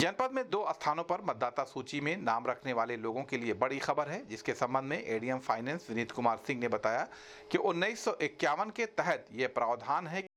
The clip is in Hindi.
जनपद में दो स्थानों पर मतदाता सूची में नाम रखने वाले लोगों के लिए बड़ी खबर है जिसके संबंध में एडीएम फाइनेंस विनीत कुमार सिंह ने बताया कि उन्नीस के तहत ये प्रावधान है